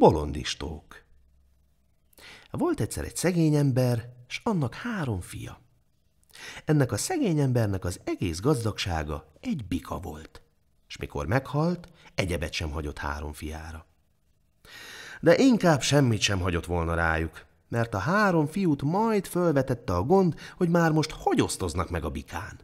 bolondistók. Volt egyszer egy szegény ember, s annak három fia. Ennek a szegény embernek az egész gazdagsága egy bika volt, és mikor meghalt, egyebet sem hagyott három fiára. De inkább semmit sem hagyott volna rájuk, mert a három fiút majd fölvetette a gond, hogy már most hogy osztoznak meg a bikán.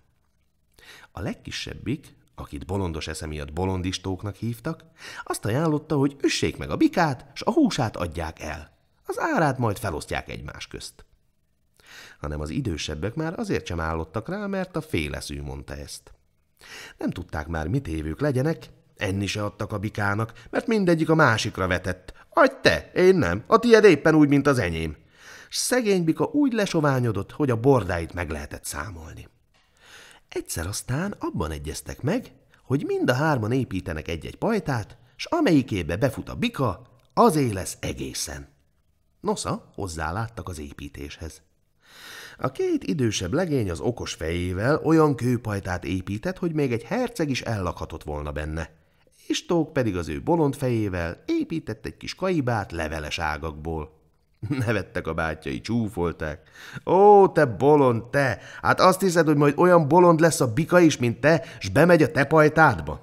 A legkisebbik, akit bolondos esze miatt bolondistóknak hívtak, azt ajánlotta, hogy üssék meg a bikát, s a húsát adják el. Az árát majd felosztják egymás közt. Hanem az idősebbek már azért sem állottak rá, mert a féleszű mondta ezt. Nem tudták már, mit évők legyenek, enni se adtak a bikának, mert mindegyik a másikra vetett. Adj te, én nem, a tied éppen úgy, mint az enyém. S szegény bika úgy lesoványodott, hogy a bordáit meg lehetett számolni. Egyszer aztán abban egyeztek meg, hogy mind a hárman építenek egy-egy pajtát, s amelyikébe befut a bika, azé lesz egészen. Nosza hozzáláttak az építéshez. A két idősebb legény az okos fejével olyan kőpajtát épített, hogy még egy herceg is ellakhatott volna benne. Istók pedig az ő bolond fejével épített egy kis kaibát leveles ágakból. Nevettek a bátyai, csúfolták. Ó, te bolond, te! Hát azt hiszed, hogy majd olyan bolond lesz a bika is, mint te, s bemegy a te pajtádba?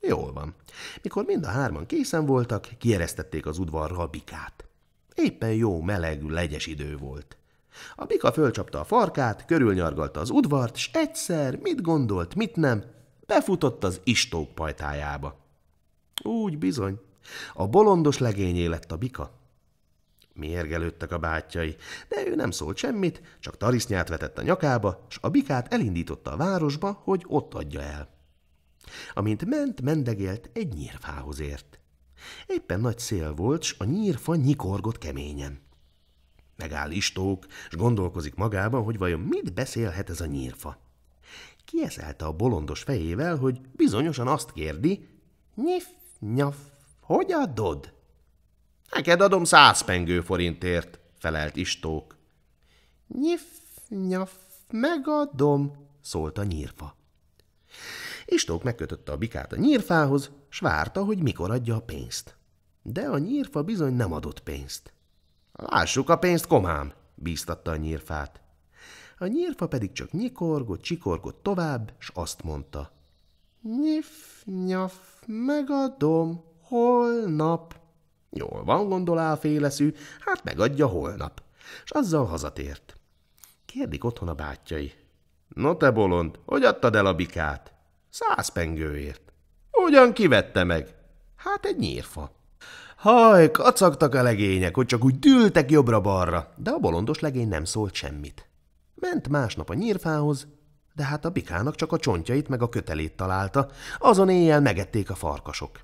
Jól van. Mikor mind a hárman készen voltak, kieresztették az udvarra a bikát. Éppen jó, meleg, legyes idő volt. A bika fölcsapta a farkát, körülnyargalta az udvart, s egyszer, mit gondolt, mit nem, befutott az istók pajtájába. Úgy bizony. A bolondos legényé lett a bika. Mérgelődtek a bátyjai, de ő nem szólt semmit, csak tarisznyát vetett a nyakába, s a bikát elindította a városba, hogy ott adja el. Amint ment, mendegélt egy nyírfához ért. Éppen nagy szél volt, s a nyírfa nyikorgott keményen. Megáll istók, s gondolkozik magában, hogy vajon mit beszélhet ez a nyírfa. Kieszelte a bolondos fejével, hogy bizonyosan azt kérdi, nyif, nyaf, hogy adod? Neked adom száz pengő forintért, felelt Istók. Nyif, nyaf, megadom, szólt a nyírfa. Istók megkötötte a bikát a nyírfához, s várta, hogy mikor adja a pénzt. De a nyírfa bizony nem adott pénzt. Lássuk a pénzt, komám, bíztatta a nyírfát. A nyírfa pedig csak nyikorgott, csikorgott tovább, s azt mondta. Nyif, nyaf, megadom, holnap. Jól van, gondolá a féleszű, hát megadja holnap. És azzal hazatért. Kérdik otthon a bátyjai. No te bolond, hogy adtad el a bikát? Száz pengőért. Ugyan kivette meg? Hát egy nyírfa. Haj, kacagtak a legények, hogy csak úgy dültek jobbra-balra, de a bolondos legény nem szólt semmit. Ment másnap a nyírfához, de hát a bikának csak a csontjait meg a kötelét találta, azon éjjel megették a farkasok.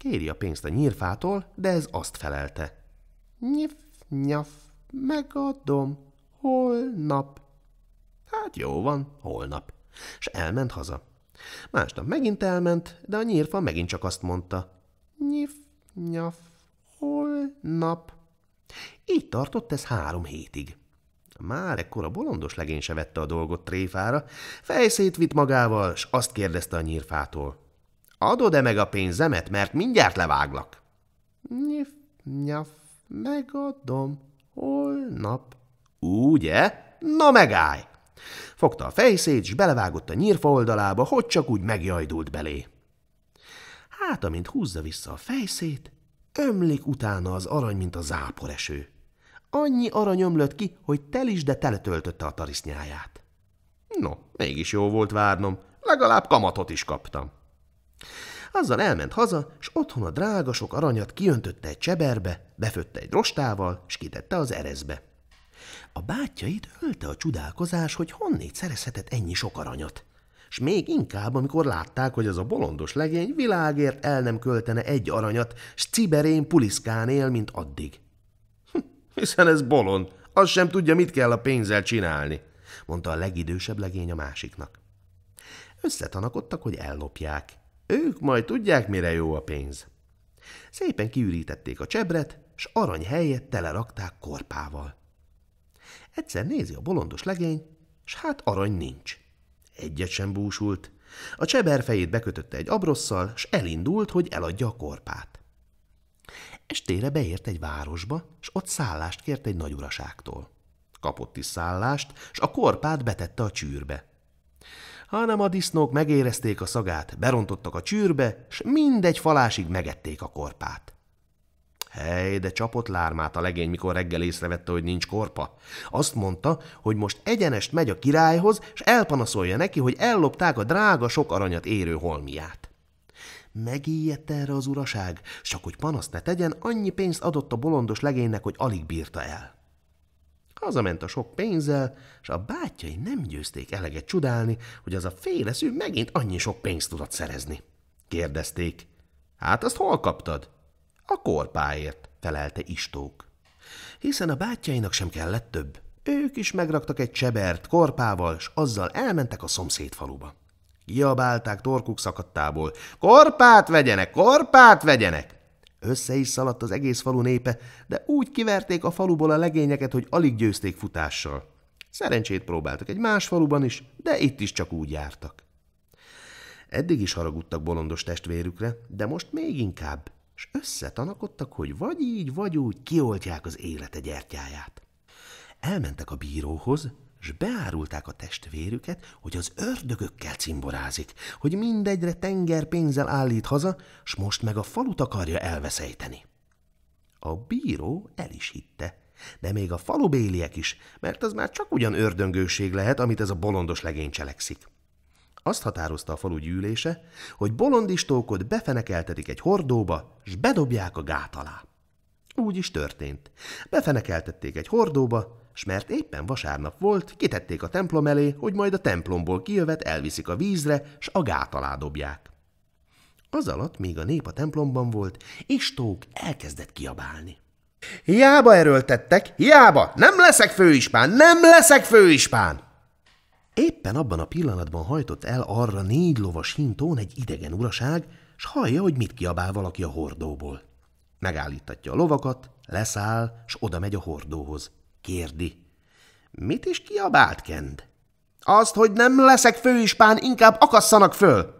Kéri a pénzt a nyírfától, de ez azt felelte. Nyif, nyaf, megadom, holnap. Hát jó van, holnap. És elment haza. Másnap megint elment, de a nyírfa megint csak azt mondta. Nyif, nyaf, holnap. Így tartott ez három hétig. Már ekkor a bolondos legény se vette a dolgot tréfára, fejszét vitt magával, s azt kérdezte a nyírfától. Adod-e meg a pénzemet, mert mindjárt leváglak? Nyif, nyaf, megadom, holnap. Úgy-e? Na megállj! Fogta a fejszét, és belevágott a nyírfa oldalába, hogy csak úgy megjajdult belé. Hát, amint húzza vissza a fejszét, ömlik utána az arany, mint a záporeső. Annyi arany ömlött ki, hogy tel is, de teletöltötte a tarisznyáját. No, mégis jó volt várnom, legalább kamatot is kaptam. Azzal elment haza, s otthon a drága sok aranyat kiöntötte egy cseberbe, befötte egy rostával, s kitette az erezbe. A bátyjait ölte a csodálkozás, hogy honnét szerezhetett ennyi sok aranyat. S még inkább, amikor látták, hogy az a bolondos legény világért el nem költene egy aranyat, s ciberén puliszkán él, mint addig. Hm, hiszen ez bolond, az sem tudja, mit kell a pénzzel csinálni, mondta a legidősebb legény a másiknak. Összetanakodtak, hogy ellopják, ők majd tudják, mire jó a pénz. Szépen kiürítették a csebret, s arany helyet telerakták korpával. Egyszer nézi a bolondos legény, s hát arany nincs. Egyet sem búsult. A cseber fejét bekötötte egy abrosszal, s elindult, hogy eladja a korpát. Estére beért egy városba, s ott szállást kért egy nagy uraságtól. Kapott is szállást, s a korpát betette a csűrbe hanem a disznók megérezték a szagát, berontottak a csűrbe, s mindegy falásig megették a korpát. Hely, de csapott lármát a legény, mikor reggel észrevette, hogy nincs korpa. Azt mondta, hogy most egyenest megy a királyhoz, s elpanaszolja neki, hogy ellopták a drága sok aranyat érő holmiát. Megijedt erre az uraság, csak hogy panaszt ne tegyen, annyi pénzt adott a bolondos legénynek, hogy alig bírta el. Hazament a sok pénzzel, és a bátyai nem győzték eleget csodálni, hogy az a féleszű megint annyi sok pénzt tudott szerezni. Kérdezték. Hát azt hol kaptad? A korpáért, felelte Istók. Hiszen a bátyainak sem kellett több. Ők is megraktak egy csebert korpával, s azzal elmentek a szomszéd faluba. Kiabálták torkuk szakadtából. Korpát vegyenek, korpát vegyenek! Össze is szaladt az egész falu népe, de úgy kiverték a faluból a legényeket, hogy alig győzték futással. Szerencsét próbáltak egy más faluban is, de itt is csak úgy jártak. Eddig is haragudtak bolondos testvérükre, de most még inkább, és összetanakodtak, hogy vagy így, vagy úgy kioltják az élete gyertyáját. Elmentek a bíróhoz, és beárulták a testvérüket, hogy az ördögökkel cimborázik, hogy mindegyre tenger pénzzel állít haza, s most meg a falut akarja elveszejteni. A bíró el is hitte, de még a falubéliek is, mert az már csak ugyan ördöngőség lehet, amit ez a bolondos legény cselekszik. Azt határozta a falu gyűlése, hogy bolondistókot befenekeltetik egy hordóba, s bedobják a gát alá. Úgy is történt. Befenekeltették egy hordóba, s mert éppen vasárnap volt, kitették a templom elé, hogy majd a templomból kijövet elviszik a vízre, s a gát alá dobják. Az alatt, míg a nép a templomban volt, Istók elkezdett kiabálni. Hiába erőltettek, hiába! Nem leszek főispán, nem leszek főispán! Éppen abban a pillanatban hajtott el arra négy lovas hintón egy idegen uraság, s hallja, hogy mit kiabál valaki a hordóból. Megállítatja a lovakat, leszáll, s oda megy a hordóhoz kérdi. Mit is kiabált Kend? Azt, hogy nem leszek főispán, inkább akasszanak föl!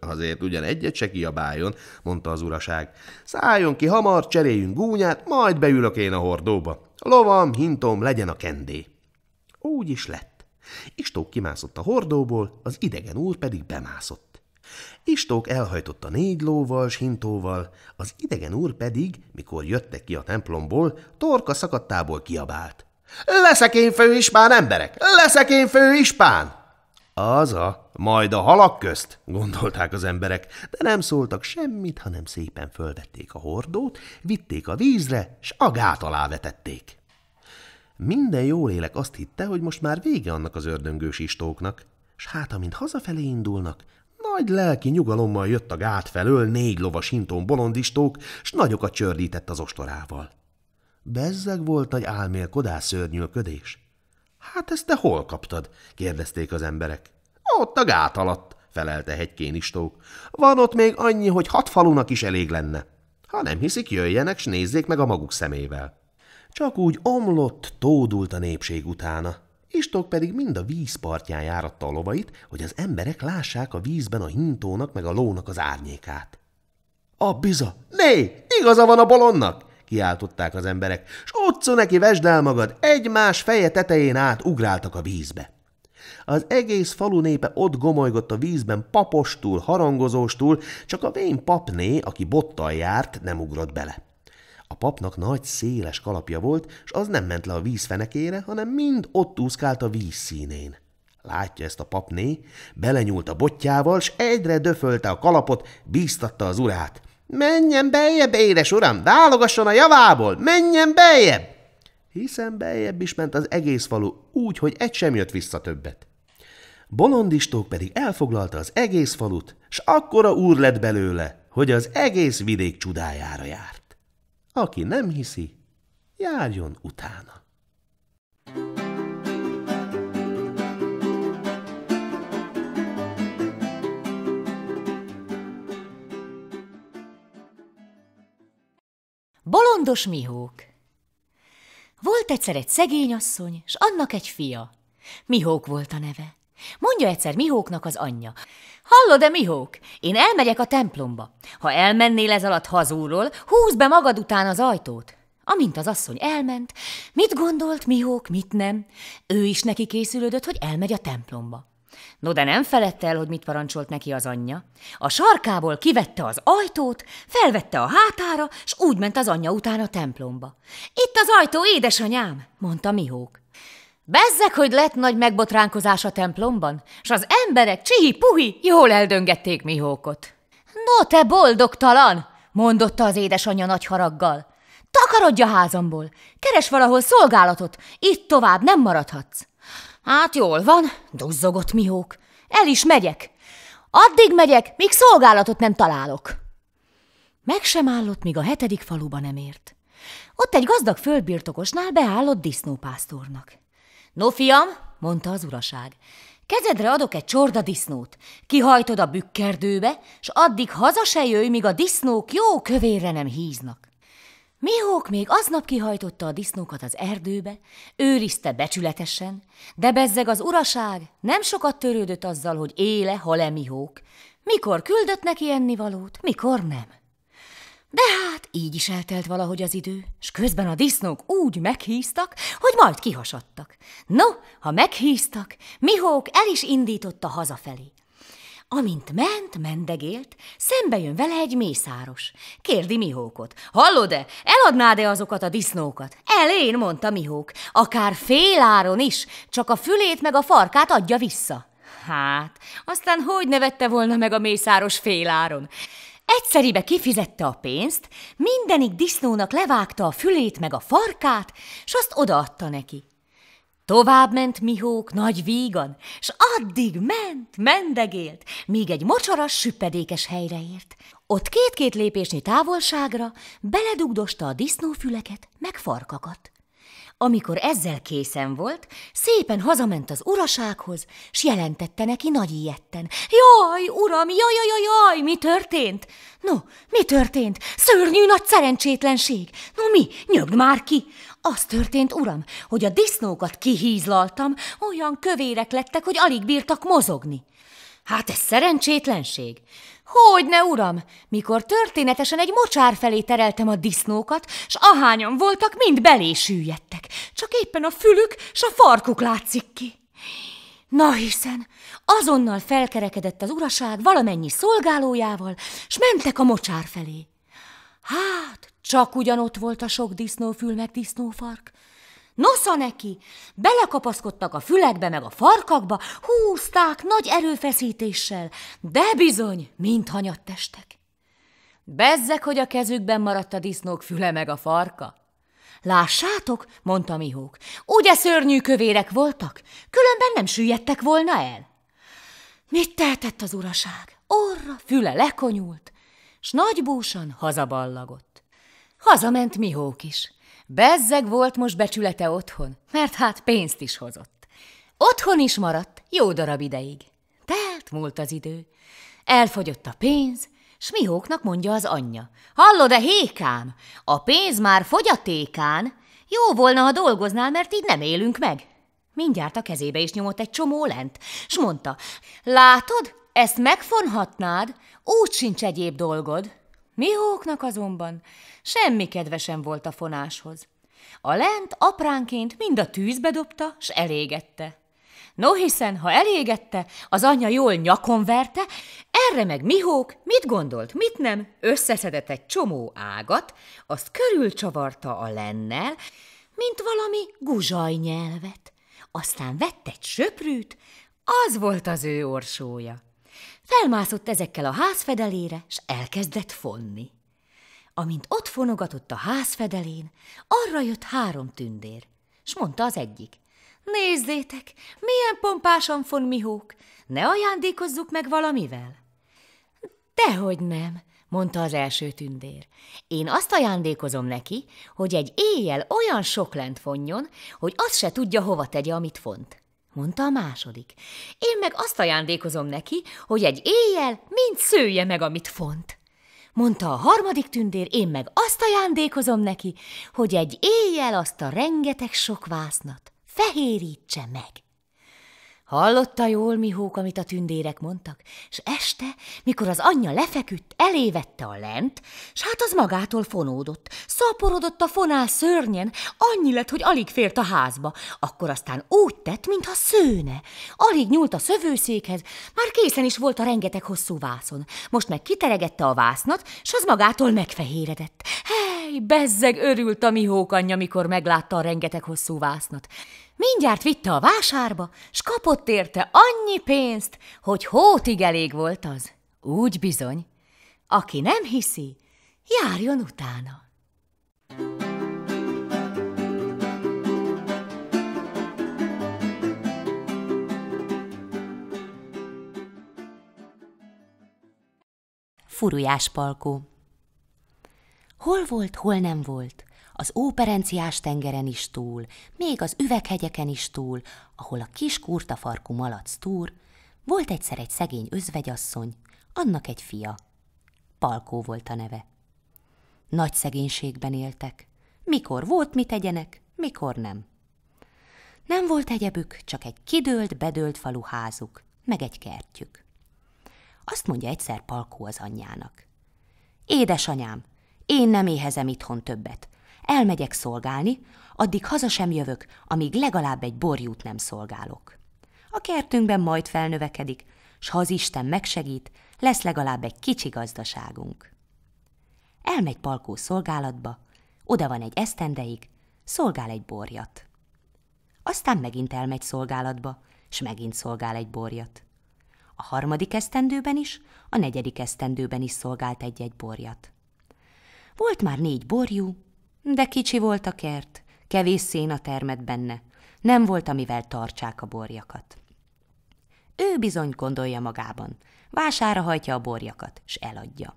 Azért ugyan egyet se kiabáljon, mondta az uraság. Szálljon ki hamar, cseréljünk gúnyát, majd beülök én a hordóba. Lovam, hintom, legyen a kendé. Úgy is lett. Istók kimászott a hordóból, az idegen úr pedig bemászott. Istók elhajtotta négy lóval, sintóval, az idegen úr pedig, mikor jöttek ki a templomból, torka szakadtából kiabált. – Leszek én főispán, emberek! Leszek én főispán! Az a, majd a halak közt, gondolták az emberek, de nem szóltak semmit, hanem szépen fölvették a hordót, vitték a vízre, s a gát alá vetették. Minden jól azt hitte, hogy most már vége annak az ördöngős istóknak, s hát amint hazafelé indulnak, nagy lelki nyugalommal jött a gát felől négy lovas hintón bolondistók, s nagyokat csördített az ostorával. Bezzeg volt nagy álmélkodás szörnyűködés. Hát ezt te hol kaptad? kérdezték az emberek. Ott a gát alatt, felelte istók. – Van ott még annyi, hogy hat falunak is elég lenne. Ha nem hiszik, jöjjenek, s nézzék meg a maguk szemével. Csak úgy omlott, tódult a népség utána. Istok pedig mind a vízpartján járatta a lovait, hogy az emberek lássák a vízben a hintónak meg a lónak az árnyékát. – A biza! Né! Igaza van a bolonnak! – kiáltották az emberek, s otco neki vesd el magad, egymás feje tetején át ugráltak a vízbe. Az egész falu népe ott gomolygott a vízben papostul, harangozóstul, csak a vén papné, aki bottal járt, nem ugrott bele. – a papnak nagy széles kalapja volt, és az nem ment le a vízfenekére, hanem mind ott úszkált a vízszínén. Látja ezt a papné, belenyúlt a botjával, s egyre döfölte a kalapot, bíztatta az urát. Menjen beljebb, édes uram, válogasson a javából, menjen beljebb! Hiszen beljebb is ment az egész falu, úgy, hogy egy sem jött vissza többet. Bolondistók pedig elfoglalta az egész falut, s akkora úr lett belőle, hogy az egész vidék csodájára jár. Aki nem hiszi, járjon utána. Bolondos Mihók Volt egyszer egy szegény asszony, s annak egy fia. Mihók volt a neve. Mondja egyszer Mihóknak az anyja. Hallod-e, Mihók? Én elmegyek a templomba. Ha elmennél ez alatt hazulról, húzd be magad után az ajtót. Amint az asszony elment, mit gondolt Mihók, mit nem? Ő is neki készülődött, hogy elmegy a templomba. No, de nem felette el, hogy mit parancsolt neki az anyja. A sarkából kivette az ajtót, felvette a hátára, s úgy ment az anyja után a templomba. Itt az ajtó, édesanyám, mondta Mihók. Bezzeg, hogy lett nagy megbotránkozás a templomban, s az emberek csihi-puhi jól eldöngették Mihókot. No te boldogtalan, mondotta az édesanyja nagy haraggal. Takarodj a házamból, keres valahol szolgálatot, itt tovább nem maradhatsz. Hát jól van, duzzogott Mihók, el is megyek. Addig megyek, míg szolgálatot nem találok. Meg sem állott, míg a hetedik faluba nem ért. Ott egy gazdag földbirtokosnál beállott disznópásztornak. No, fiam, mondta az uraság, kezedre adok egy csorda disznót, kihajtod a bükkerdőbe, s addig haza se jöjj, míg a disznók jó kövérre nem híznak. Mihók még aznap kihajtotta a disznókat az erdőbe, őrizte becsületesen, de bezzeg az uraság nem sokat törődött azzal, hogy éle, hale Mihók, mikor küldött neki ennivalót, mikor nem. De hát így is eltelt valahogy az idő, és közben a disznók úgy meghíztak, hogy majd kihasadtak. No, ha meghíztak, Mihók el is indította hazafelé. Amint ment, mendegélt, szembe jön vele egy mészáros. Kérdi Mihókot. Hallod-e, eladnád-e azokat a disznókat? Elén, mondta Mihók. Akár féláron is, csak a fülét meg a farkát adja vissza. Hát, aztán hogy nevette volna meg a mészáros féláron? Egyszeribe kifizette a pénzt, mindenik disznónak levágta a fülét meg a farkát, s azt odaadta neki. Tovább ment Mihók nagy vígan, s addig ment, mendegélt, míg egy mocsaras, süppedékes helyre ért. Ott két-két lépésnyi távolságra beledugdosta a disznófüleket meg farkakat. Amikor ezzel készen volt, szépen hazament az urasághoz, s jelentette neki nagy ilyetten. Jaj, uram, jaj, jaj, jaj, mi történt? No, mi történt? Szörnyű nagy szerencsétlenség. No mi, nyögd már ki! Az történt, uram, hogy a disznókat kihízlaltam, olyan kövérek lettek, hogy alig bírtak mozogni. Hát ez szerencsétlenség. Hogyne, uram, mikor történetesen egy mocsár felé tereltem a disznókat, s ahányan voltak, mind belé süllyedtek, csak éppen a fülük s a farkuk látszik ki. Na hiszen, azonnal felkerekedett az uraság valamennyi szolgálójával, s mentek a mocsár felé. Hát, csak ugyanott volt a sok disznófül meg disznófark, Nosza neki! Belekapaszkodtak a fülekbe meg a farkakba, húzták nagy erőfeszítéssel, de bizony, mint hanyatt testek. Bezzek, hogy a kezükben maradt a disznók füle meg a farka. Lássátok, mondta Mihók, ugye szörnyű kövérek voltak, különben nem süllyedtek volna el. Mit tehetett az uraság? Orra, füle lekonyult, s nagy búsan hazaballagott. Hazament Mihók is. Bezzeg volt most becsülete otthon, mert hát pénzt is hozott. Otthon is maradt, jó darab ideig. Telt múlt az idő. Elfogyott a pénz, s Mihóknak mondja az anyja. Hallod-e, hékám? A pénz már fogyatékán. Jó volna, ha dolgoznál, mert így nem élünk meg. Mindjárt a kezébe is nyomott egy csomó lent, s mondta, látod, ezt megfonhatnád, úgy sincs egyéb dolgod. Mihóknak azonban semmi kedvesen volt a fonáshoz. A lent apránként mind a tűzbe dobta, s elégette. No hiszen, ha elégette, az anyja jól nyakon verte, erre meg Mihók mit gondolt, mit nem, összeszedett egy csomó ágat, azt körülcsavarta a lennel, mint valami guzsaj nyelvet. Aztán vett egy söprűt, az volt az ő orsója. Felmászott ezekkel a házfedelére, s elkezdett fonni. Amint ott fonogatott a házfedelén, arra jött három tündér, s mondta az egyik. Nézzétek, milyen pompásan fon Mihók, ne ajándékozzuk meg valamivel. Dehogy nem, mondta az első tündér. Én azt ajándékozom neki, hogy egy éjjel olyan sok lent fonjon, hogy azt se tudja, hova tegye, amit font mondta a második. Én meg azt ajándékozom neki, hogy egy éjjel mind szője meg, amit font. Mondta a harmadik tündér, én meg azt ajándékozom neki, hogy egy éjjel azt a rengeteg sok vásznat fehérítse meg. Hallotta jól, Mihók, amit a tündérek mondtak, és este, mikor az anyja lefeküdt, elévette a lent, s hát az magától fonódott. Szaporodott a fonál szörnyen, annyi lett, hogy alig fért a házba. Akkor aztán úgy tett, mintha szőne. Alig nyúlt a szövőszékhez, már készen is volt a rengeteg hosszú vászon. Most meg kiteregette a vásznat, s az magától megfehéredett. Hely, bezzeg örült a Mihók anyja, mikor meglátta a rengeteg hosszú vásznat. Mindjárt vitte a vásárba, s kapott érte annyi pénzt, hogy hótig elég volt az. Úgy bizony. Aki nem hiszi, járjon utána. Furujás palkó Hol volt, hol nem volt – az óperenciás tengeren is túl, még az üveghegyeken is túl, ahol a kis kurtafarkú malac túr, volt egyszer egy szegény özvegyasszony, annak egy fia. Palkó volt a neve. Nagy szegénységben éltek. Mikor volt, mit tegyenek, mikor nem. Nem volt egyebük, csak egy kidőlt, bedőlt falu házuk, meg egy kertjük. Azt mondja egyszer Palkó az anyjának. Édesanyám, én nem éhezem itthon többet elmegyek szolgálni, addig haza sem jövök, amíg legalább egy borjút nem szolgálok. A kertünkben majd felnövekedik, s ha az Isten megsegít, lesz legalább egy kicsi gazdaságunk. Elmegy Palkó szolgálatba, oda van egy esztendeig, szolgál egy borjat. Aztán megint elmegy szolgálatba, s megint szolgál egy borjat. A harmadik esztendőben is, a negyedik esztendőben is szolgált egy-egy borjat. Volt már négy borjú, de kicsi volt a kert, kevés széna termet benne, nem volt, amivel tartsák a borjakat. Ő bizony gondolja magában, vására hajtja a borjakat, s eladja.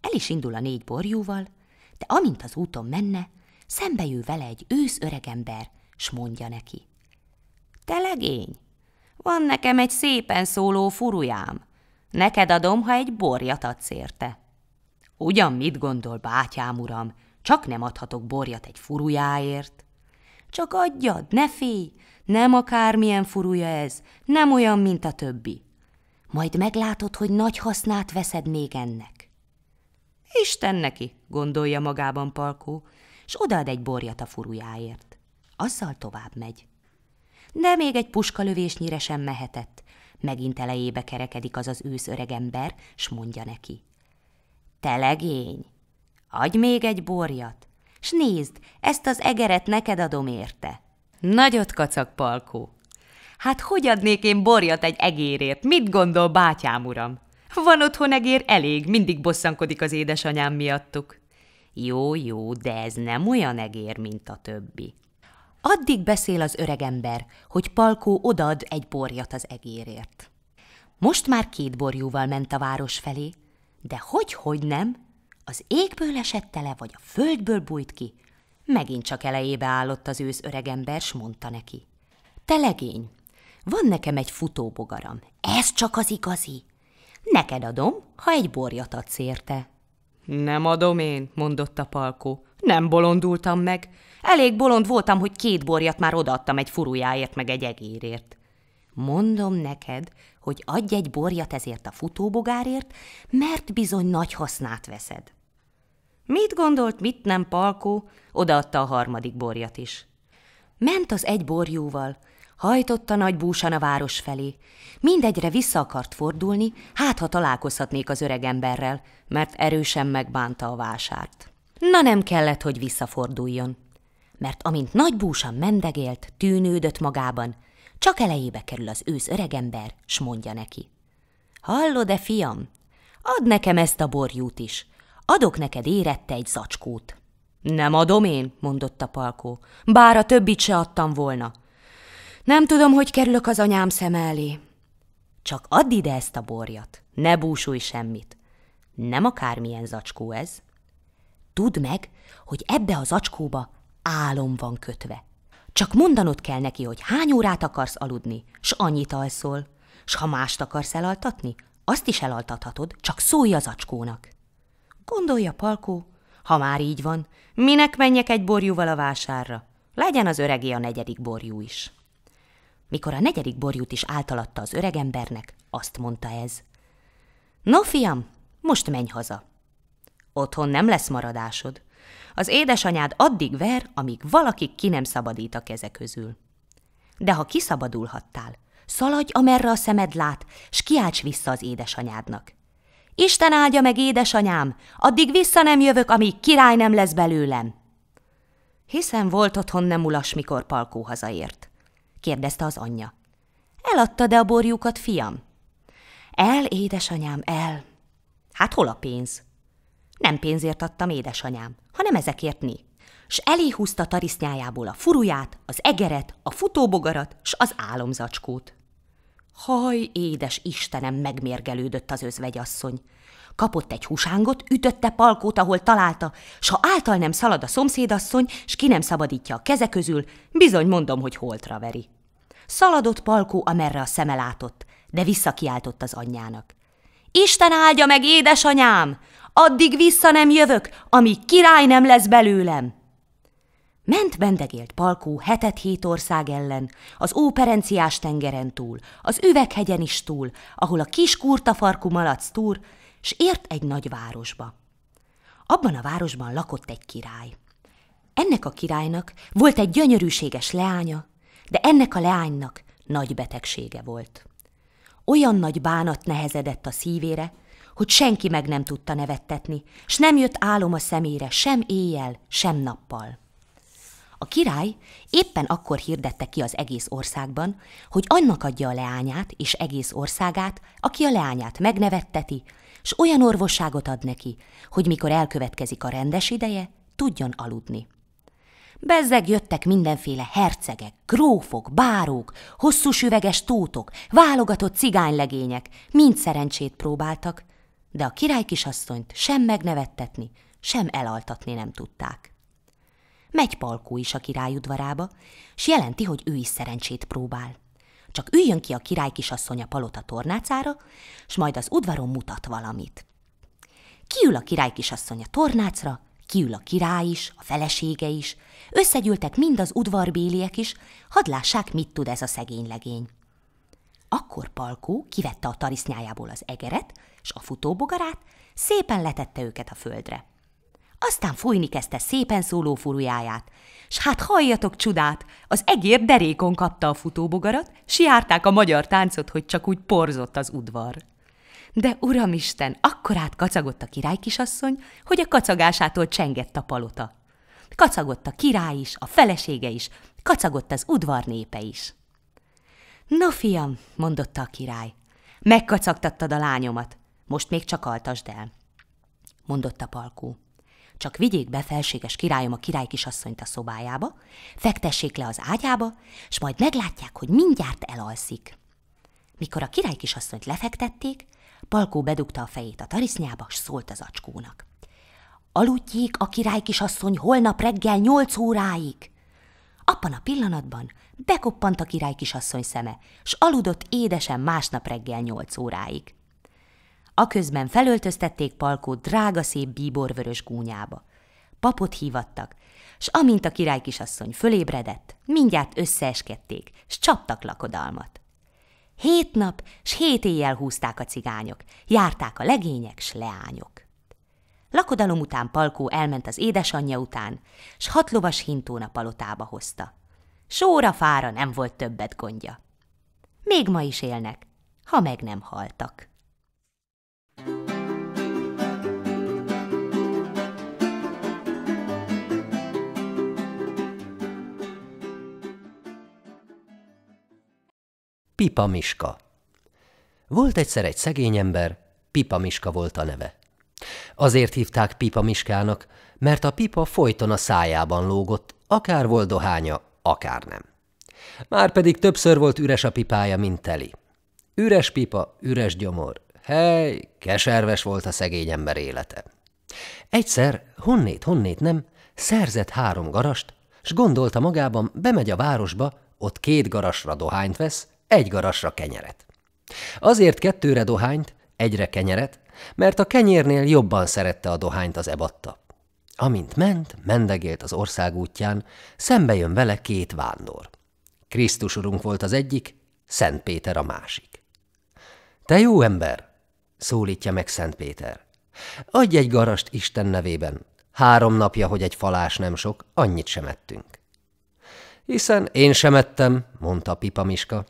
El is indul a négy borjúval, de amint az úton menne, szembejül vele egy ősz öregember, s mondja neki. Te legény, van nekem egy szépen szóló furujám, neked adom, ha egy borjat adsz érte. Ugyan mit gondol, bátyám uram, csak nem adhatok borjat egy furujáért. Csak adjad, ne félj, nem akármilyen furuja ez, nem olyan, mint a többi. Majd meglátod, hogy nagy hasznát veszed még ennek. Isten neki, gondolja magában Palkó, s odaad egy borjat a furujáért. Azzal tovább megy. De még egy puskalövésnyire sem mehetett. Megint elejébe kerekedik az az ősz öregember, s mondja neki. Te legény, Adj még egy borjat, s nézd, ezt az egeret neked adom érte. Nagyot kacag, Palkó. Hát hogy adnék én borjat egy egérért? Mit gondol bátyám uram? Van otthon egér elég, mindig bosszankodik az édesanyám miattuk. Jó, jó, de ez nem olyan egér, mint a többi. Addig beszél az öregember, hogy Palkó odad egy borjat az egérért. Most már két borjúval ment a város felé, de hogy, hogy nem? az égből esett tele, vagy a földből bújt ki, megint csak elejébe állott az ősz öregember, s mondta neki. Te legény, van nekem egy futóbogaram, ez csak az igazi. Neked adom, ha egy borjat adsz érte. Nem adom én, mondotta Palkó. Nem bolondultam meg. Elég bolond voltam, hogy két borjat már odaadtam egy furujáért, meg egy egérért. Mondom neked, hogy adj egy borjat ezért a futóbogárért, mert bizony nagy hasznát veszed. Mit gondolt, mit nem Palkó, odaadta a harmadik borjat is. Ment az egy borjúval, hajtotta nagy búsan a város felé. Mindegyre vissza akart fordulni, hát ha találkozhatnék az öreg emberrel, mert erősen megbánta a vásárt. Na nem kellett, hogy visszaforduljon, mert amint nagy búsan mendegélt, tűnődött magában, csak elejébe kerül az ősz öregember, s mondja neki. Hallod-e, fiam? Add nekem ezt a borjút is, adok neked érette egy zacskót. Nem adom én, mondotta Palkó, bár a többit se adtam volna. Nem tudom, hogy kerülök az anyám szem elé. Csak add ide ezt a borjat, ne búsulj semmit. Nem akármilyen zacskó ez. Tudd meg, hogy ebbe a zacskóba álom van kötve. Csak mondanod kell neki, hogy hány órát akarsz aludni, s annyit alszol. S ha mást akarsz elaltatni, azt is elaltathatod, csak szólj az acskónak. Gondolja, Palkó, ha már így van, minek menjek egy borjúval a vásárra? Legyen az öregé a negyedik borjú is. Mikor a negyedik borjút is általatta az öregembernek, azt mondta ez. No, fiam, most menj haza. Otthon nem lesz maradásod. Az édesanyád addig ver, amíg valaki ki nem szabadít a keze közül. De ha kiszabadulhattál, szaladj, amerre a szemed lát, s kiálts vissza az édesanyádnak. Isten áldja meg, édesanyám, addig vissza nem jövök, amíg király nem lesz belőlem. Hiszen volt otthon nem ulas, mikor Palkó hazaért, kérdezte az anyja. Eladta de a borjukat, fiam? El, édesanyám, el. Hát hol a pénz? Nem pénzért adtam édesanyám, hanem ezekért né. S elé húzta tarisznyájából a furuját, az egeret, a futóbogarat, s az álomzacskót. Haj, édes Istenem, megmérgelődött az özvegyasszony. Kapott egy husángot, ütötte palkót, ahol találta, s ha által nem szalad a szomszédasszony, s ki nem szabadítja a keze közül, bizony mondom, hogy holtra veri. Szaladott palkó, amerre a szeme látott, de visszakiáltott az anyjának. Isten áldja meg, édesanyám! Addig vissza nem jövök, amíg király nem lesz belőlem! Ment vendegélt Palkó hetet-hét ország ellen, az óperenciás tengeren túl, az üveghegyen is túl, ahol a kis kurtafarkú malac túr, s ért egy nagy városba. Abban a városban lakott egy király. Ennek a királynak volt egy gyönyörűséges leánya, de ennek a leánynak nagy betegsége volt. Olyan nagy bánat nehezedett a szívére, hogy senki meg nem tudta nevettetni, s nem jött álom a szemére sem éjjel, sem nappal. A király éppen akkor hirdette ki az egész országban, hogy annak adja a leányát és egész országát, aki a leányát megnevetteti, s olyan orvosságot ad neki, hogy mikor elkövetkezik a rendes ideje, tudjon aludni. Bezzeg jöttek mindenféle hercegek, grófok, bárók, hosszú süveges tótok, válogatott cigánylegények, mind szerencsét próbáltak, de a király kisasszonyt sem megnevettetni, sem elaltatni nem tudták. Megy Palkó is a király udvarába, s jelenti, hogy ő is szerencsét próbál. Csak üljön ki a király kisasszony a palota tornácára, s majd az udvaron mutat valamit. Kiül a király kisasszony a tornácra, kiül a király is, a felesége is, összegyűltek mind az udvarbéliek is, hadd lássák, mit tud ez a szegény legény. Akkor Palkó kivette a tarisznyájából az egeret, s a futóbogarát, szépen letette őket a földre aztán fújni kezdte szépen szóló furujáját. S hát halljatok csodát, az egér derékon kapta a futóbogarat, s járták a magyar táncot, hogy csak úgy porzott az udvar. De uramisten, akkorát kacagott a király kisasszony, hogy a kacagásától csengett a palota. Kacagott a király is, a felesége is, kacagott az udvar népe is. No, fiam, mondotta a király, megkacagtattad a lányomat, most még csak altasd el, mondotta Palkó. Csak vigyék be felséges királyom a király kisasszonyt a szobájába, fektessék le az ágyába, s majd meglátják, hogy mindjárt elalszik. Mikor a király kisasszonyt lefektették, Palkó bedugta a fejét a tarisznyába, s szólt az acskónak. Aludjék a király kisasszony holnap reggel nyolc óráig! Abban a pillanatban bekoppant a király kisasszony szeme, s aludott édesen másnap reggel nyolc óráig. Aközben felöltöztették Palkó drága szép bíborvörös gúnyába. Papot hívattak, s amint a király kisasszony fölébredett, mindjárt összeeskedték, s csaptak lakodalmat. Hét nap, s hét éjjel húzták a cigányok, járták a legények, s leányok. Lakodalom után Palkó elment az édesanyja után, s hat lovas hintón a palotába hozta. Sóra fára nem volt többet gondja. Még ma is élnek, ha meg nem haltak. Pipa Miska. Volt egyszer egy szegény ember, Pipa Miska volt a neve. Azért hívták Pipa Miskának, mert a pipa folyton a szájában lógott, akár volt dohánya, akár nem. Márpedig többször volt üres a pipája, mint teli. Üres pipa, üres gyomor. Hely, keserves volt a szegény ember élete. Egyszer, honnét, honnét nem, szerzett három garast, s gondolta magában, bemegy a városba, ott két garasra dohányt vesz, egy garasra kenyeret. Azért kettőre dohányt, egyre kenyeret, mert a kenyérnél jobban szerette a dohányt az ebatta. Amint ment, mendegélt az útján, szembe jön vele két vándor. Krisztus urunk volt az egyik, Szent Péter a másik. Te jó ember, szólítja meg Szent Péter. Adj egy garast Isten nevében. Három napja, hogy egy falás nem sok, annyit sem ettünk. Hiszen én sem ettem, mondta Pipa Miska.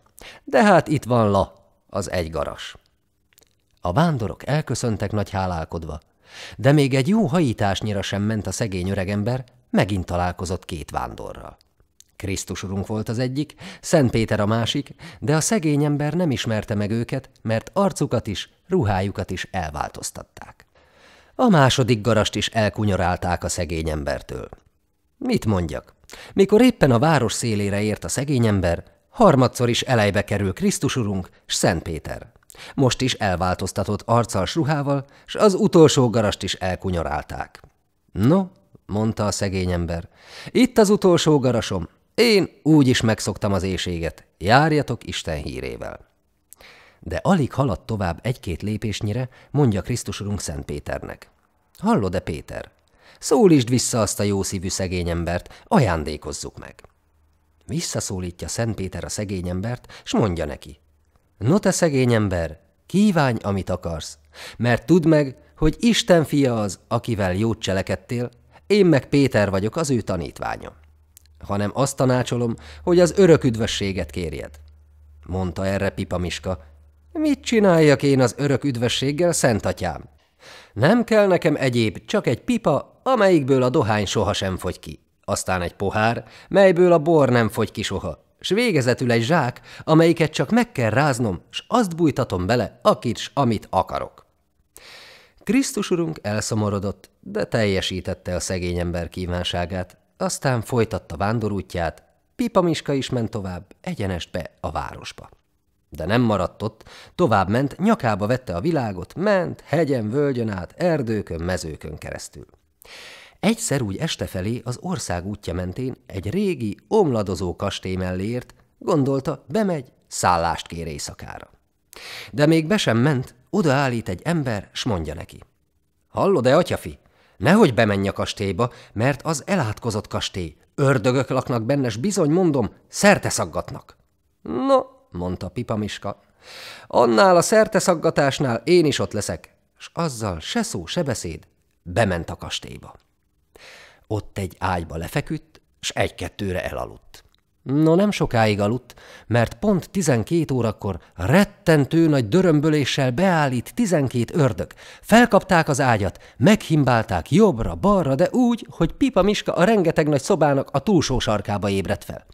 De hát itt van la, az egy garas. A vándorok elköszöntek nagy hálálkodva, de még egy jó hajításnyira sem ment a szegény öregember, megint találkozott két vándorral. Krisztus urunk volt az egyik, Szent Péter a másik, de a szegény ember nem ismerte meg őket, mert arcukat is, ruhájukat is elváltoztatták. A második garast is elkunyorálták a szegény embertől. Mit mondjak? Mikor éppen a város szélére ért a szegény ember, harmadszor is elejbe kerül Krisztus urunk, s Szent Péter. Most is elváltoztatott arccal s ruhával, s az utolsó garast is elkunyorálták. No, mondta a szegény ember, itt az utolsó garasom, én úgy is megszoktam az éjséget, járjatok Isten hírével. De alig haladt tovább egy-két lépésnyire, mondja Krisztus urunk Szent Péternek. Hallod-e, Péter? Szólítsd vissza azt a jószívű embert, ajándékozzuk meg. Visszaszólítja Szent Péter a embert, s mondja neki. No te ember, kívánj, amit akarsz, mert tudd meg, hogy Isten fia az, akivel jót cselekedtél, én meg Péter vagyok, az ő tanítványa. Hanem azt tanácsolom, hogy az örök üdvösséget kérjed. Mondta erre Pipa Miska. Mit csináljak én az örök üdvösséggel, Atyám? Nem kell nekem egyéb, csak egy pipa amelyikből a dohány soha sem fogy ki, aztán egy pohár, melyből a bor nem fogy ki soha, s végezetül egy zsák, amelyiket csak meg kell ráznom, s azt bújtatom bele, akit s amit akarok. Krisztus urunk elszomorodott, de teljesítette a szegény ember kívánságát, aztán folytatta vándorútját, Miska is ment tovább, egyenest be a városba. De nem maradt ott, tovább ment, nyakába vette a világot, ment, hegyen, völgyön át, erdőkön, mezőkön keresztül. Egyszer úgy este felé az ország útja mentén egy régi, omladozó kastély mellé ért, gondolta, bemegy, szállást kér éjszakára. De még be sem ment, odaállít egy ember, s mondja neki. Hallod-e, atyafi? Nehogy bemenj a kastélyba, mert az elátkozott kastély. Ördögök laknak benne, s bizony mondom, szerte szaggatnak. No, mondta Pipamiska, annál a szerte szaggatásnál én is ott leszek, s azzal se szó, se beszéd, Bement a kastélyba. Ott egy ágyba lefeküdt, s egy-kettőre elaludt. No, nem sokáig aludt, mert pont tizenkét órakor rettentő nagy dörömböléssel beállít tizenkét ördög. Felkapták az ágyat, meghimbálták jobbra-balra, de úgy, hogy Pipa Miska a rengeteg nagy szobának a túlsó sarkába ébredt fel.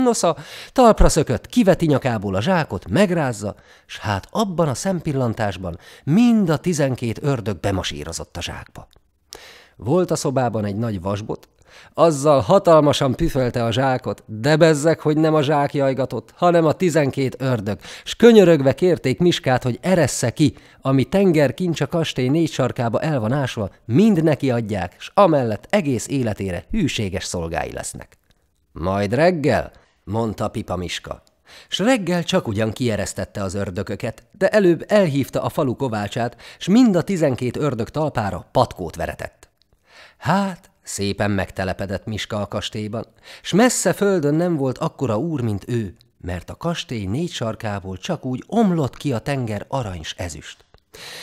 Nosza, talpra szökött, kiveti nyakából a zsákot, megrázza, s hát abban a szempillantásban mind a tizenkét ördög bemasírozott a zsákba. Volt a szobában egy nagy vasbot, azzal hatalmasan püfölte a zsákot, de bezzek, hogy nem a zsák jajgatott, hanem a tizenkét ördög, s könyörögve kérték Miskát, hogy eressze ki, ami tenger kincs a kastély négy sarkába el van ásva, mind neki adják, s amellett egész életére hűséges szolgái lesznek. Majd reggel, mondta Pipa Miska. S reggel csak ugyan kieresztette az ördököket, de előbb elhívta a falu kovácsát, s mind a tizenkét ördög talpára patkót veretett. Hát, szépen megtelepedett Miska a kastélyban, s messze földön nem volt akkora úr, mint ő, mert a kastély négy sarkából csak úgy omlott ki a tenger aranys ezüst.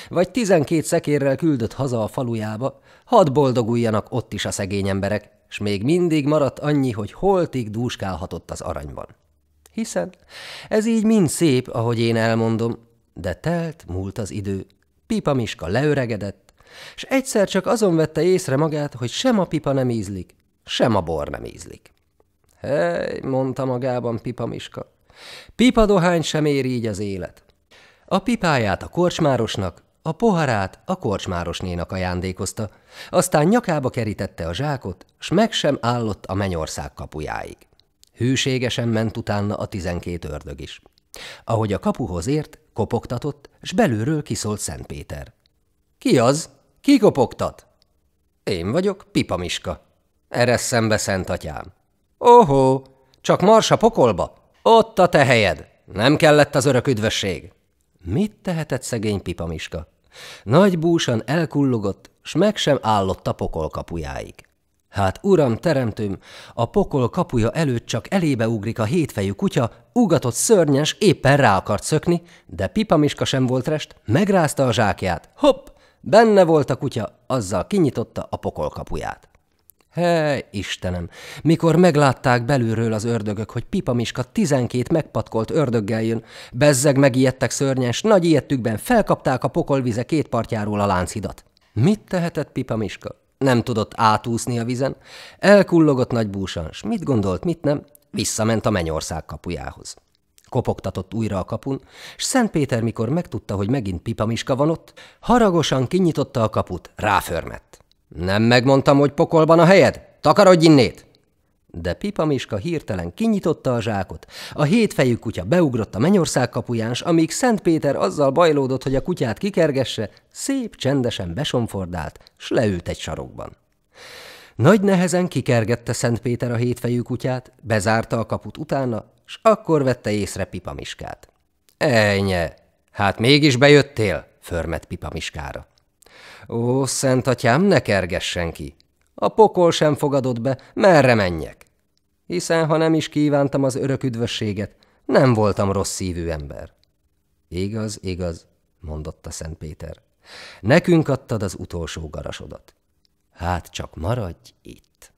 Vagy tizenkét szekérrel küldött haza a falujába, hadd boldoguljanak ott is a szegény emberek, s még mindig maradt annyi, hogy holtig dúskálhatott az aranyban. Hiszen ez így mind szép, ahogy én elmondom, de telt múlt az idő. Pipa Miska leöregedett, s egyszer csak azon vette észre magát, hogy sem a pipa nem ízlik, sem a bor nem ízlik. Hely, mondta magában Pipa Miska, pipa dohány sem ér így az élet. A pipáját a korcsmárosnak, a poharát a korcsmáros nénak ajándékozta, aztán nyakába kerítette a zsákot, s meg sem állott a mennyország kapujáig. Hűségesen ment utána a tizenkét ördög is. Ahogy a kapuhoz ért, kopogtatott, s belülről kiszólt Szent Péter. – Ki az? Ki kopogtat? – Én vagyok, Pipa Miska. Eresszem be, Szent Atyám. – Ohó, csak mars a pokolba! Ott a te helyed! Nem kellett az örök üdvösség! – Mit tehetett szegény pipamiska? Nagy búsan elkullogott, s meg sem állott a pokol kapujáig. Hát uram, teremtőm, a pokol kapuja előtt csak elébe ugrik a hétfejű kutya, ugatott szörnyes, éppen rá akart szökni, de pipamiska sem volt rest, megrázta a zsákját, hopp, benne volt a kutya, azzal kinyitotta a pokol kapuját. He, Istenem! Mikor meglátták belülről az ördögök, hogy Pipamiska tizenkét megpatkolt ördöggel jön, bezzeg megijedtek szörnyen, s nagy ijedtükben felkapták a pokolvize két partjáról a lánchidat. Mit tehetett Pipamiska? Nem tudott átúszni a vizen, elkullogott nagy búsan, s mit gondolt, mit nem, visszament a mennyország kapujához. Kopogtatott újra a kapun, s Szent Péter, mikor megtudta, hogy megint Pipamiska van ott, haragosan kinyitotta a kaput, ráförmett. Nem megmondtam, hogy pokolban a helyed? Takarodj innét! De Pipa Miska hirtelen kinyitotta a zsákot, a hétfejű kutya beugrott a mennyország kapuján, s amíg Szent Péter azzal bajlódott, hogy a kutyát kikergesse, szép csendesen besomfordált, s leült egy sarokban. Nagy nehezen kikergette Szent Péter a hétfejű kutyát, bezárta a kaput utána, s akkor vette észre Pipa Miskát. Ejnye, hát mégis bejöttél, förmet Pipa Miskára. Ó, szent atyám, ne kergessen ki! A pokol sem fogadott be, merre menjek? Hiszen, ha nem is kívántam az örök üdvösséget, nem voltam rossz szívű ember. Igaz, igaz, mondotta Szent Péter. Nekünk adtad az utolsó garasodat. Hát csak maradj itt.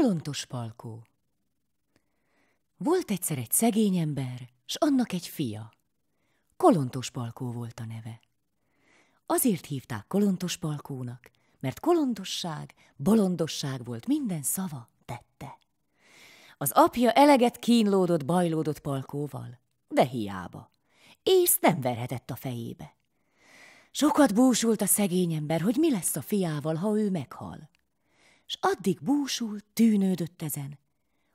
Kolontos Palkó Volt egyszer egy szegény ember, s annak egy fia. Kolontos Palkó volt a neve. Azért hívták Kolontos Palkónak, mert kolondosság, bolondosság volt minden szava, tette. Az apja eleget kínlódott, bajlódott Palkóval, de hiába. Ész nem verhetett a fejébe. Sokat búsult a szegény ember, hogy mi lesz a fiával, ha ő meghal s addig búsul, tűnődött ezen,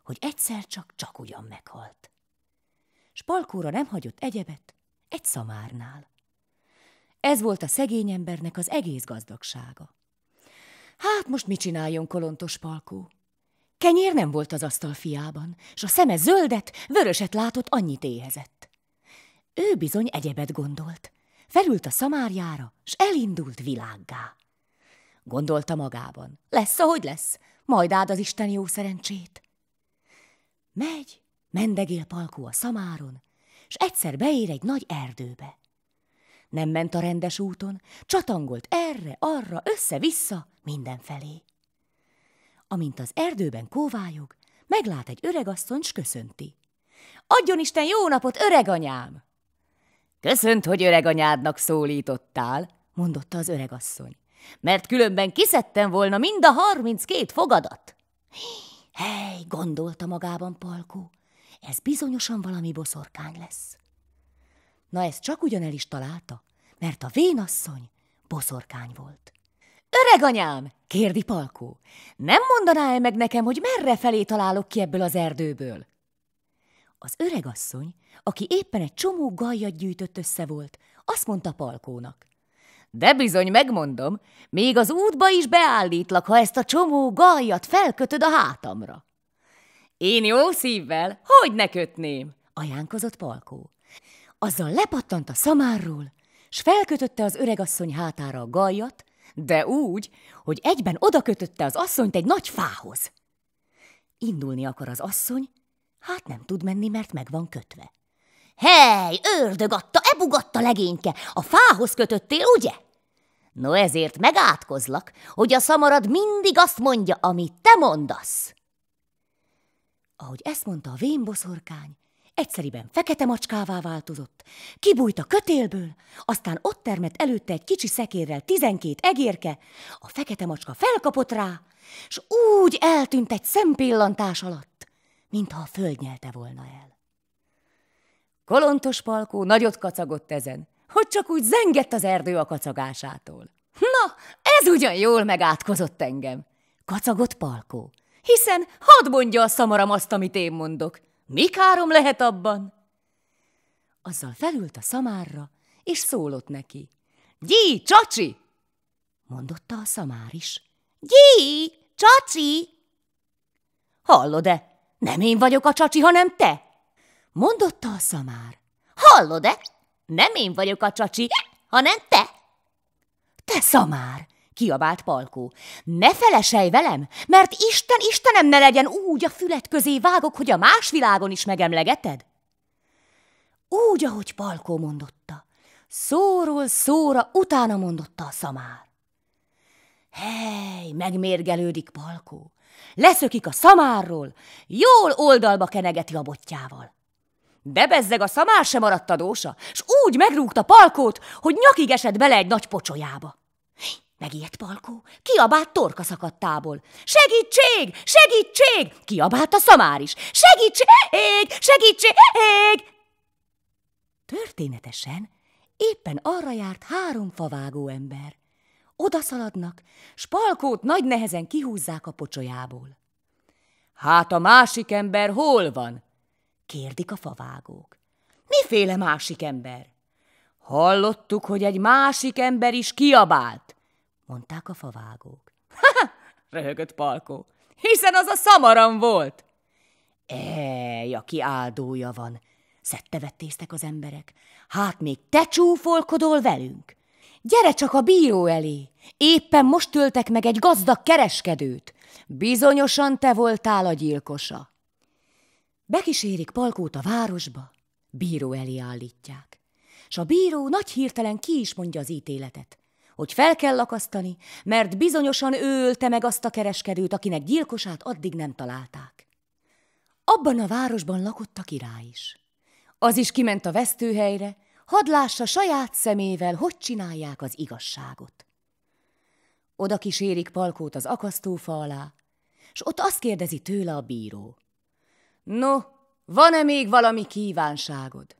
hogy egyszer csak csak ugyan meghalt. Spalkóra nem hagyott egyebet, egy szamárnál. Ez volt a szegény embernek az egész gazdagsága. Hát most mit csináljon kolontos palkó? Kenyér nem volt az asztal fiában, s a szeme zöldet, vöröset látott, annyit éhezett. Ő bizony egyebet gondolt. Felült a szamárjára, s elindult világgá gondolta magában. Lesz, ahogy lesz, majd áld az Isten jó szerencsét. Megy, mendegél palkó a szamáron, s egyszer beér egy nagy erdőbe. Nem ment a rendes úton, csatangolt erre, arra, össze-vissza, mindenfelé. Amint az erdőben kóvályog, meglát egy öregasszony, s köszönti. Adjon Isten jó napot, öreganyám! Köszönt, hogy öreganyádnak szólítottál, mondotta az öregasszony mert különben kiszedtem volna mind a harminckét fogadat. Hely, gondolta magában Palkó, ez bizonyosan valami boszorkány lesz. Na ezt csak ugyan el is találta, mert a vénasszony boszorkány volt. Öreg anyám, kérdi Palkó, nem mondaná el meg nekem, hogy merre felé találok ki ebből az erdőből? Az öreg asszony, aki éppen egy csomó gajat gyűjtött össze volt, azt mondta Palkónak. De bizony, megmondom, még az útba is beállítlak, ha ezt a csomó gajat felkötöd a hátamra. Én jó szívvel, hogy ne kötném, ajánkozott Palkó. Azzal lepattant a szamárról, s felkötötte az öregasszony hátára a gajat, de úgy, hogy egyben odakötötte az asszonyt egy nagy fához. Indulni akar az asszony, hát nem tud menni, mert meg van kötve. Hely, ördög adta, ebugatta legényke, a fához kötöttél, ugye? No ezért megátkozlak, hogy a szamarad mindig azt mondja, amit te mondasz. Ahogy ezt mondta a vénboszorkány, egyszeriben fekete macskává változott, kibújt a kötélből, aztán ott termett előtte egy kicsi szekérrel tizenkét egérke, a fekete macska felkapott rá, s úgy eltűnt egy szempillantás alatt, mintha a föld nyelte volna el. Kolontos Palkó nagyot kacagott ezen, hogy csak úgy zengett az erdő a kacagásától. Na, ez ugyan jól megátkozott engem, kacagott Palkó, hiszen hadd mondja a szamaram azt, amit én mondok. Mi károm lehet abban? Azzal felült a szamárra, és szólott neki. Gyí, csacsi! mondotta a szamár is. Gyí, csacsi! Hallod-e? Nem én vagyok a csacsi, hanem te! Mondotta a szamár. Hallod-e? Nem én vagyok a csacsi, hanem te. Te szamár! kiabált Palkó. Ne feleselj velem, mert Isten Istenem ne legyen úgy a fület közé vágok, hogy a más világon is megemlegeted. Úgy, ahogy Palkó mondotta. Szóról szóra utána mondotta a szamár. Hely, megmérgelődik Palkó. Leszökik a szamárról, jól oldalba kenegeti a botjával. De bezzeg a szamár sem maradt adósa, s úgy megrúgta Palkót, hogy nyakig esett bele egy nagy pocsolyába. Megijedt Palkó, kiabált torka szakadtából. Segítség! Segítség! Kiabált a szamár is. Segítség! Segítség! Történetesen éppen arra járt három favágó ember. Oda szaladnak, s Palkót nagy nehezen kihúzzák a pocsolyából. Hát a másik ember hol van? Kérdik a favágók. Miféle másik ember? Hallottuk, hogy egy másik ember is kiabált, mondták a favágók. Ha, röhögött Palkó, hiszen az a szamaram volt. Ej, aki áldója van, szettevettéztek az emberek. Hát még te csúfolkodol velünk. Gyere csak a bíró elé! Éppen most töltek meg egy gazdag kereskedőt. Bizonyosan te voltál a gyilkosa. Bekísérik Palkót a városba, bíró elé állítják. S a bíró nagy hirtelen ki is mondja az ítéletet, hogy fel kell lakasztani, mert bizonyosan ő ölte meg azt a kereskedőt, akinek gyilkosát addig nem találták. Abban a városban lakott a király is. Az is kiment a vesztőhelyre, hadd lássa saját szemével, hogy csinálják az igazságot. Oda kísérik Palkót az akasztófa alá, s ott azt kérdezi tőle a bíró. No, van-e még valami kívánságod?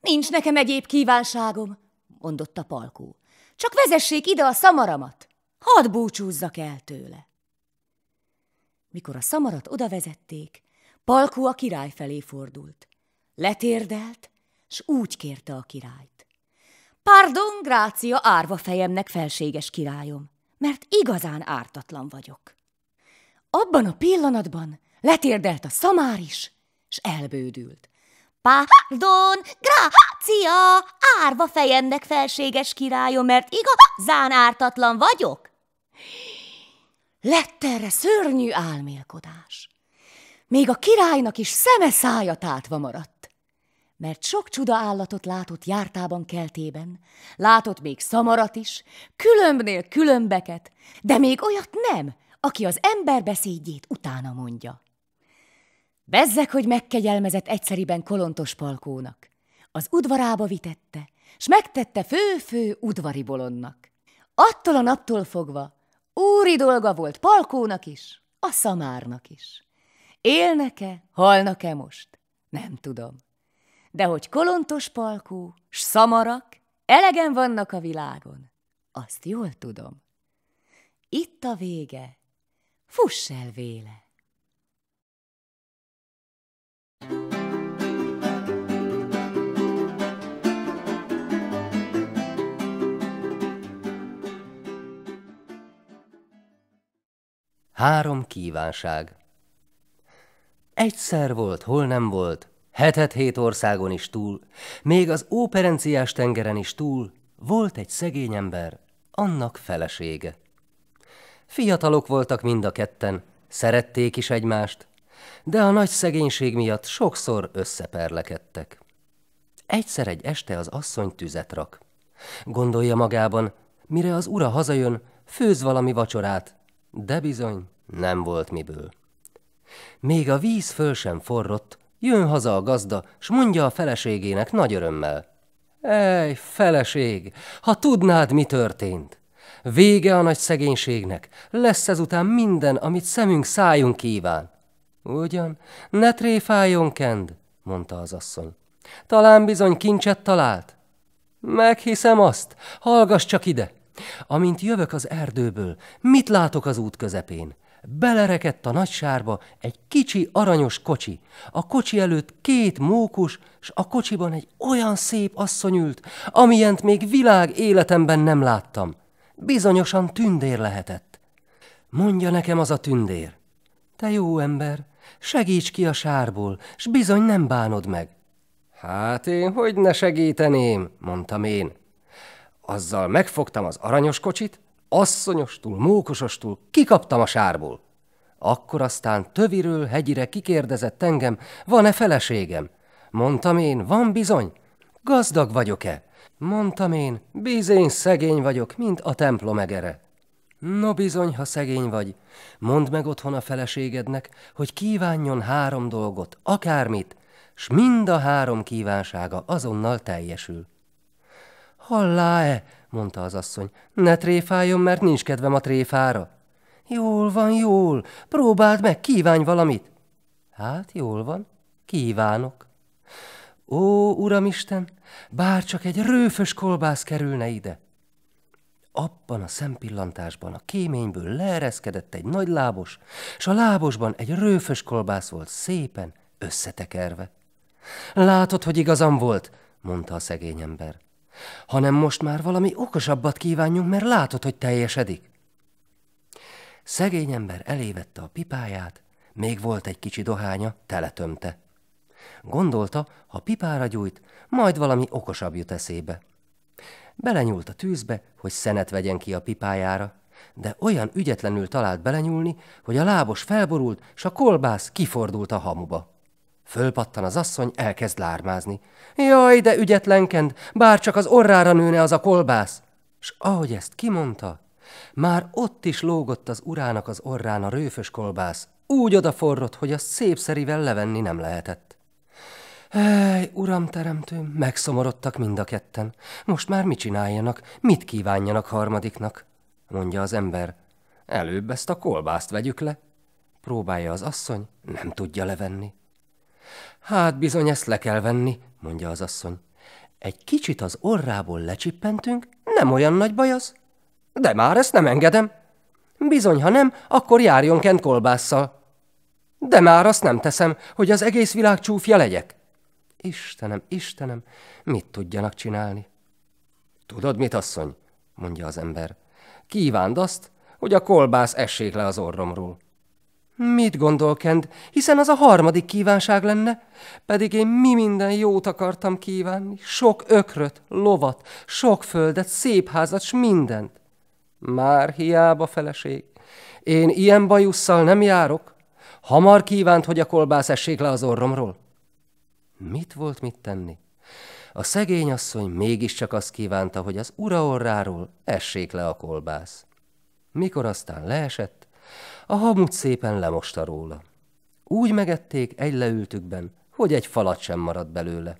Nincs nekem egyéb kívánságom, mondotta Palkó. Csak vezessék ide a szamaramat, hadd búcsúzzak el tőle. Mikor a szamarat odavezették, Palkó a király felé fordult. Letérdelt, s úgy kérte a királyt. Pardon, grácia árva fejemnek felséges királyom, mert igazán ártatlan vagyok. Abban a pillanatban letérdelt a szamár is, és elbődült. Pardon, grácia, árva fejemnek felséges királyom, mert igazán ártatlan vagyok. Lett erre szörnyű álmélkodás. Még a királynak is szeme szája tátva maradt, mert sok csuda állatot látott jártában keltében, látott még szamarat is, különbnél különbeket, de még olyat nem, aki az ember beszédjét utána mondja. Bezzek, hogy megkegyelmezett egyszeriben kolontos palkónak. Az udvarába vitette, s megtette fő-fő udvari bolondnak. Attól a naptól fogva úri dolga volt palkónak is, a szamárnak is. Élnek-e, halnak-e most? Nem tudom. De hogy kolontos palkó, s szamarak, elegen vannak a világon, azt jól tudom. Itt a vége, fuss el véle! Három kívánság Egyszer volt, hol nem volt, hetet hét országon is túl, még az óperenciás tengeren is túl, volt egy szegény ember, annak felesége. Fiatalok voltak mind a ketten, szerették is egymást, de a nagy szegénység miatt sokszor összeperlekedtek. Egyszer egy este az asszony tüzet rak. Gondolja magában, mire az ura hazajön, főz valami vacsorát, de bizony nem volt miből. Még a víz föl sem forrott, jön haza a gazda, s mondja a feleségének nagy örömmel. Ej, feleség, ha tudnád, mi történt! Vége a nagy szegénységnek, lesz ezután minden, amit szemünk szájunk kíván. Ugyan, ne tréfáljon, Kend, mondta az asszony. Talán bizony kincset talált? Meghiszem azt, hallgass csak ide. Amint jövök az erdőből, mit látok az út közepén? Belerekedt a nagy sárba egy kicsi aranyos kocsi. A kocsi előtt két mókus, s a kocsiban egy olyan szép asszony ült, amilyent még világ életemben nem láttam. Bizonyosan tündér lehetett. Mondja nekem az a tündér. Te jó ember, Segíts ki a sárból, s bizony nem bánod meg. Hát én hogy ne segíteném, mondtam én. Azzal megfogtam az aranyos kocsit, asszonyostul, mókosostul kikaptam a sárból. Akkor aztán töviről hegyire kikérdezett engem, van-e feleségem? Mondtam én, van bizony. Gazdag vagyok-e? Mondtam én, bizony szegény vagyok, mint a templom egere. No bizony, ha szegény vagy, mondd meg otthon a feleségednek, hogy kívánjon három dolgot, akármit, s mind a három kívánsága azonnal teljesül. Hallá-e, mondta az asszony, ne tréfáljon, mert nincs kedvem a tréfára. Jól van, jól, próbáld meg, kívánj valamit. Hát, jól van, kívánok. Ó, Uramisten, bár csak egy rőfös kolbász kerülne ide abban a szempillantásban a kéményből leereszkedett egy nagy lábos, s a lábosban egy rőfös kolbász volt szépen összetekerve. Látod, hogy igazam volt, mondta a szegény ember, hanem most már valami okosabbat kívánjunk, mert látod, hogy teljesedik. Szegény ember elévette a pipáját, még volt egy kicsi dohánya, teletömte. Gondolta, ha pipára gyújt, majd valami okosabb jut eszébe. Belenyúlt a tűzbe, hogy szenet vegyen ki a pipájára, de olyan ügyetlenül talált belenyúlni, hogy a lábos felborult, s a kolbász kifordult a hamuba. Fölpattan az asszony, elkezd lármázni. Jaj, de ügyetlenkend, bár csak az orrára nőne az a kolbász! S ahogy ezt kimondta, már ott is lógott az urának az orrán a rőfös kolbász, úgy odaforrott, hogy a szépszerivel levenni nem lehetett. Ej, uram teremtőm, megszomorodtak mind a ketten. Most már mit csináljanak, mit kívánjanak harmadiknak? Mondja az ember. Előbb ezt a kolbászt vegyük le. Próbálja az asszony, nem tudja levenni. Hát bizony ezt le kell venni, mondja az asszony. Egy kicsit az orrából lecsippentünk, nem olyan nagy baj az. De már ezt nem engedem. Bizony, ha nem, akkor járjon kent kolbásszal. De már azt nem teszem, hogy az egész világ csúfja legyek. Istenem, Istenem, mit tudjanak csinálni? Tudod mit, asszony? mondja az ember. Kívánd azt, hogy a kolbász essék le az orromról. Mit gondol, Kend, hiszen az a harmadik kívánság lenne? Pedig én mi minden jót akartam kívánni, sok ökröt, lovat, sok földet, szép házat, s mindent. Már hiába, feleség, én ilyen bajusszal nem járok. Hamar kívánt, hogy a kolbász essék le az orromról. Mit volt mit tenni? A szegény asszony mégiscsak azt kívánta, hogy az ura orráról essék le a kolbász. Mikor aztán leesett, a hamut szépen lemosta róla. Úgy megették egy leültükben, hogy egy falat sem maradt belőle.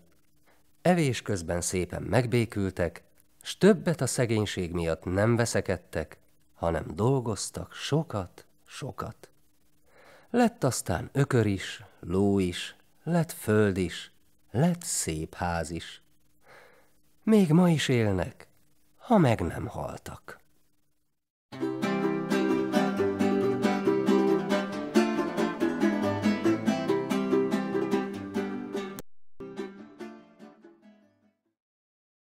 Evés közben szépen megbékültek, s többet a szegénység miatt nem veszekedtek, hanem dolgoztak sokat, sokat. Lett aztán ökör is, ló is, lett föld is, lett szép ház is. Még ma is élnek, ha meg nem haltak. thank you